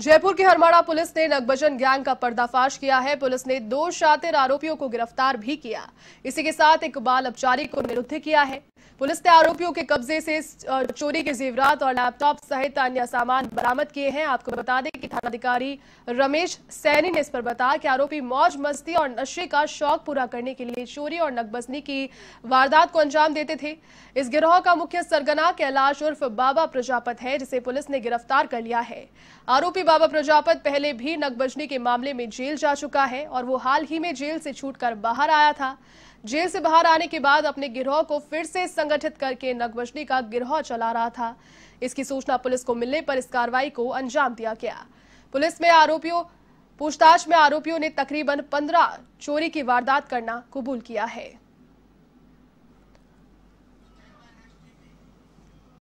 जयपुर की हरमाड़ा पुलिस ने नगबजन गैंग का पर्दाफाश किया है पुलिस ने दो शातिर आरोपियों को गिरफ्तार भी किया इसी के साथ इकबाल अपचारी को निरुद्ध किया है पुलिस ने आरोपियों के कब्जे से चोरी के जेवरात और लैपटॉप सहित अन्य सामान बरामद किए हैं आपको बता दें कि थानाधिकारी रमेश सैनी ने इस पर बताया कि आरोपी मौज मस्ती और नशे का शौक पूरा करने के लिए चोरी और नकबसनी की वारदात को अंजाम देते थे इस गिरोह का मुख्य सरगना कैलाश उर्फ बाबा प्रजापत है जिसे पुलिस ने गिरफ्तार कर लिया है आरोपी बाबा प्रजापत पहले भी नकबजनी के मामले में जेल जा चुका है और वो हाल ही में जेल से छूट बाहर आया था जेल से बाहर आने के बाद अपने गिरोह को फिर से संगठित करके नगमशनी का गिरोह चला रहा था इसकी सूचना पुलिस को मिलने पर इस कार्रवाई को अंजाम दिया गया पुलिस में आरोपियों पूछताछ में आरोपियों ने तकरीबन पंद्रह चोरी की वारदात करना कबूल किया है